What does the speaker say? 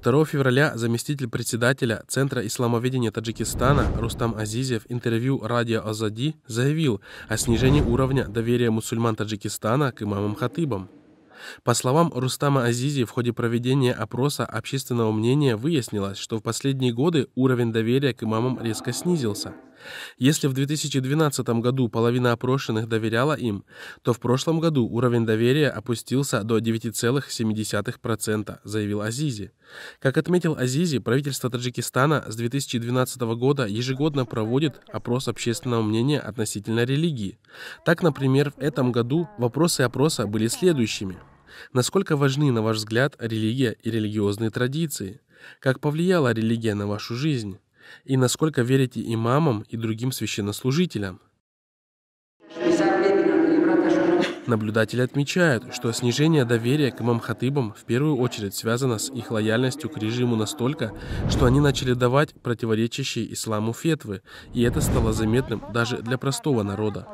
2 февраля заместитель председателя Центра исламоведения Таджикистана Рустам Азизев интервью радио Азади заявил о снижении уровня доверия мусульман Таджикистана к имамам-хатыбам. По словам Рустама Азизи, в ходе проведения опроса общественного мнения выяснилось, что в последние годы уровень доверия к имамам резко снизился. Если в 2012 году половина опрошенных доверяла им, то в прошлом году уровень доверия опустился до 9,7%, заявил Азизи. Как отметил Азизи, правительство Таджикистана с 2012 года ежегодно проводит опрос общественного мнения относительно религии. Так, например, в этом году вопросы опроса были следующими – Насколько важны, на ваш взгляд, религия и религиозные традиции? Как повлияла религия на вашу жизнь? И насколько верите имамам и другим священнослужителям? Наблюдатели отмечают, что снижение доверия к имам-хатыбам в первую очередь связано с их лояльностью к режиму настолько, что они начали давать противоречащие исламу фетвы, и это стало заметным даже для простого народа.